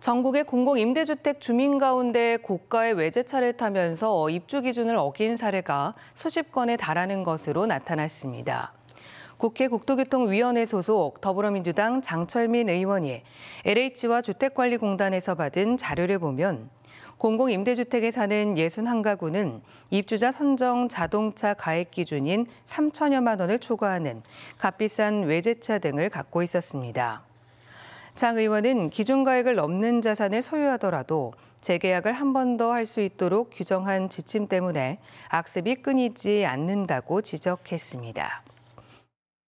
전국의 공공임대주택 주민 가운데 고가의 외제차를 타면서 입주 기준을 어긴 사례가 수십 건에 달하는 것으로 나타났습니다. 국회 국토교통위원회 소속 더불어민주당 장철민 의원이 LH와 주택관리공단에서 받은 자료를 보면 공공임대주택에 사는 61가구는 입주자 선정 자동차 가액 기준인 3천여만 원을 초과하는 값비싼 외제차 등을 갖고 있었습니다. 장 의원은 기준가액을 넘는 자산을 소유하더라도 재계약을 한 번 더 할 수 있도록 규정한 지침 때문에 악습이 끊이지 않는다고 지적했습니다.